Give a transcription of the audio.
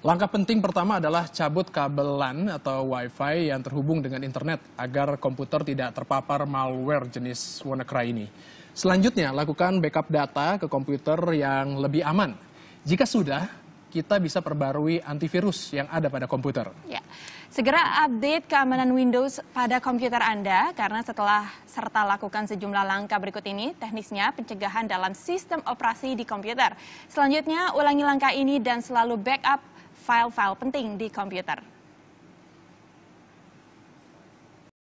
Langkah penting pertama adalah cabut kabel LAN atau Wi-Fi yang terhubung dengan internet agar komputer tidak terpapar malware jenis WannaCry ini. Selanjutnya, lakukan backup data ke komputer yang lebih aman. Jika sudah, kita bisa perbarui antivirus yang ada pada komputer. Ya. Segera update keamanan Windows pada komputer Anda karena setelah serta lakukan sejumlah langkah berikut ini, teknisnya pencegahan dalam sistem operasi di komputer. Selanjutnya, ulangi langkah ini dan selalu backup file-file penting di komputer.